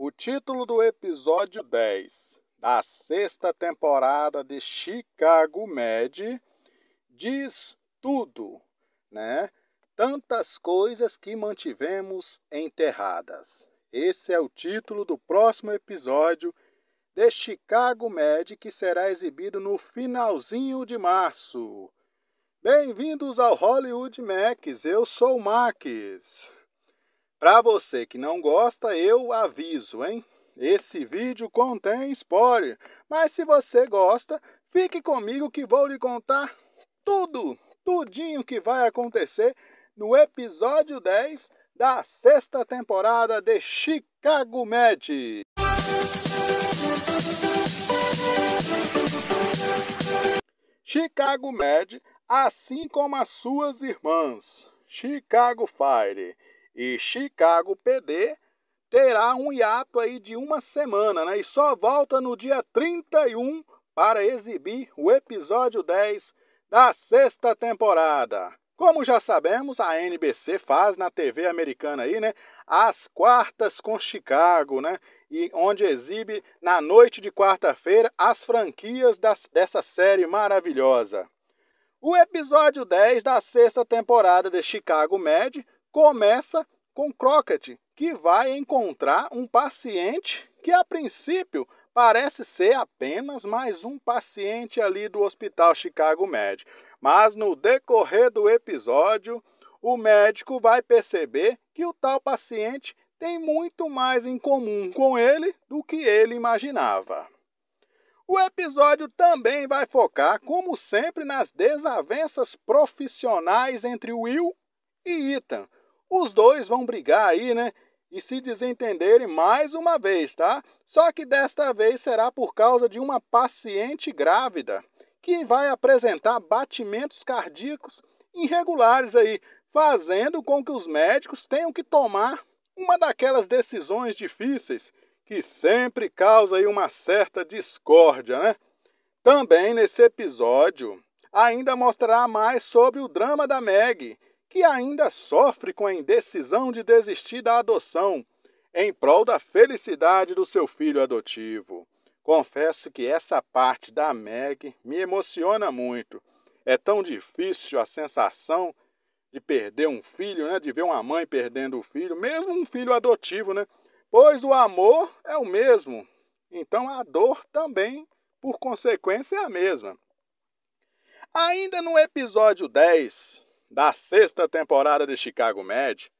O título do episódio 10 da sexta temporada de Chicago Med diz tudo, né? Tantas coisas que mantivemos enterradas. Esse é o título do próximo episódio de Chicago Med que será exibido no finalzinho de março. Bem-vindos ao Hollywood Max, eu sou o Max. Para você que não gosta, eu aviso, hein? Esse vídeo contém spoiler, mas se você gosta, fique comigo que vou lhe contar tudo, tudinho que vai acontecer no episódio 10 da sexta temporada de Chicago Med. Chicago Med, assim como as suas irmãs, Chicago Fire e Chicago PD terá um hiato aí de uma semana, né? E só volta no dia 31 para exibir o episódio 10 da sexta temporada. Como já sabemos, a NBC faz na TV americana aí, né? As quartas com Chicago, né? E onde exibe na noite de quarta-feira as franquias das, dessa série maravilhosa. O episódio 10 da sexta temporada de Chicago Med começa com Crockett, que vai encontrar um paciente que a princípio parece ser apenas mais um paciente ali do Hospital Chicago Med. Mas no decorrer do episódio, o médico vai perceber que o tal paciente tem muito mais em comum com ele do que ele imaginava. O episódio também vai focar, como sempre, nas desavenças profissionais entre Will e Ethan, os dois vão brigar aí, né? E se desentenderem mais uma vez, tá? Só que desta vez será por causa de uma paciente grávida que vai apresentar batimentos cardíacos irregulares aí, fazendo com que os médicos tenham que tomar uma daquelas decisões difíceis que sempre causa aí uma certa discórdia, né? Também nesse episódio ainda mostrará mais sobre o drama da Meg que ainda sofre com a indecisão de desistir da adoção em prol da felicidade do seu filho adotivo. Confesso que essa parte da Meg me emociona muito. É tão difícil a sensação de perder um filho, né? De ver uma mãe perdendo o filho, mesmo um filho adotivo, né? Pois o amor é o mesmo. Então a dor também, por consequência, é a mesma. Ainda no episódio 10, da sexta temporada de Chicago Med,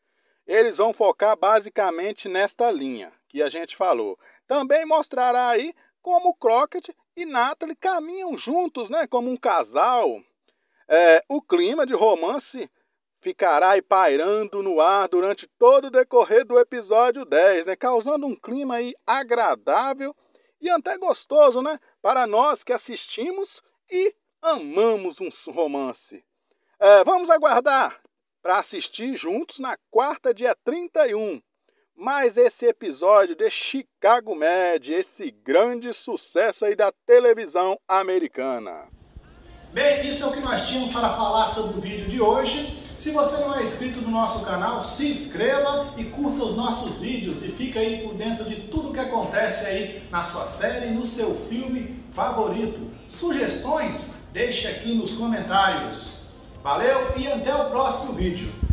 eles vão focar basicamente nesta linha que a gente falou. Também mostrará aí como Crockett e Natalie caminham juntos, né, como um casal. É, o clima de romance ficará aí pairando no ar durante todo o decorrer do episódio 10, né, causando um clima aí agradável e até gostoso, né, para nós que assistimos e amamos um romance. É, vamos aguardar para assistir juntos na quarta, dia 31. Mais esse episódio de Chicago Med, esse grande sucesso aí da televisão americana. Bem, isso é o que nós tínhamos para falar sobre o vídeo de hoje. Se você não é inscrito no nosso canal, se inscreva e curta os nossos vídeos e fica aí por dentro de tudo que acontece aí na sua série, no seu filme favorito. Sugestões? Deixe aqui nos comentários. Valeu e até o próximo vídeo.